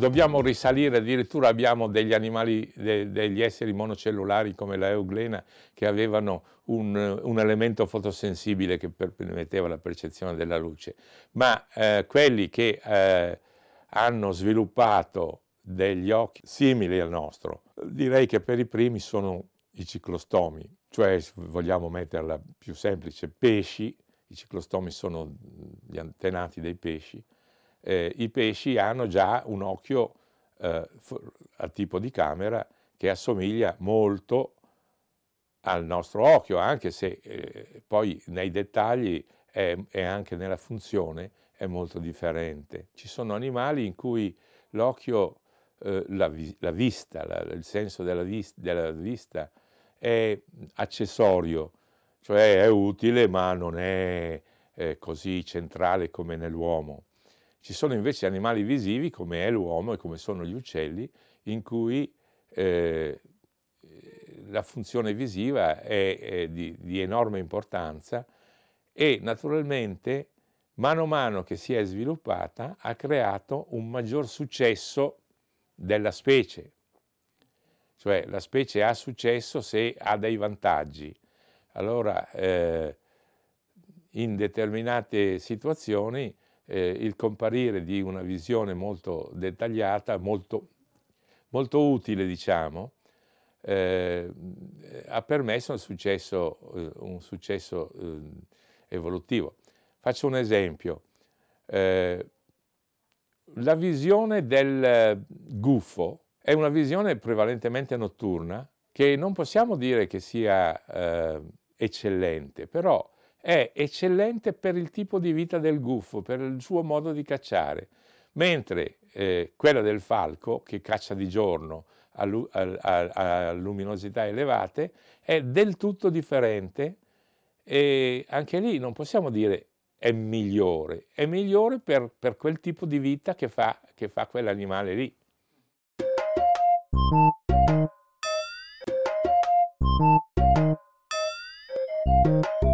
dobbiamo risalire, addirittura abbiamo degli animali, de, degli esseri monocellulari come la euglena che avevano un, un, elemento fotosensibile che permetteva la percezione della luce, ma eh, quelli che eh, hanno sviluppato degli occhi simili al nostro, direi che per i primi sono i ciclostomi, cioè se vogliamo metterla più semplice, pesci, i ciclostomi sono gli antenati dei pesci, eh, i pesci hanno già un occhio eh, a tipo di camera che assomiglia molto al nostro occhio, anche se eh, poi nei dettagli e anche nella funzione è molto differente. Ci sono animali in cui l'occhio, eh, la, la, vista, la, il senso della, vis della, vista è accessorio, cioè è utile ma non è eh, così centrale come nell'uomo. Ci sono invece animali visivi, come è l'uomo e come sono gli uccelli, in cui eh, eh, la funzione visiva è, è di, di, enorme importanza e naturalmente mano a mano che si è sviluppata ha creato un maggior successo della specie. Cioè la specie ha successo se ha dei vantaggi. Allora eh, in determinate situazioni eh, il comparire di una visione molto dettagliata, molto, molto utile diciamo, eh, ha permesso eh, un successo, un eh, successo evolutivo. Faccio un esempio. Eh, la visione del gufo è una visione prevalentemente notturna che non possiamo dire che sia eccellente, però è eccellente per il tipo di vita del gufo, per il suo modo di cacciare, mentre eh, quella del falco, che caccia di giorno a, a, a luminosità elevate, è del tutto differente e anche lì non possiamo dire è migliore, è migliore per, per quel tipo di vita che fa, che fa quell'animale lì. Thank you.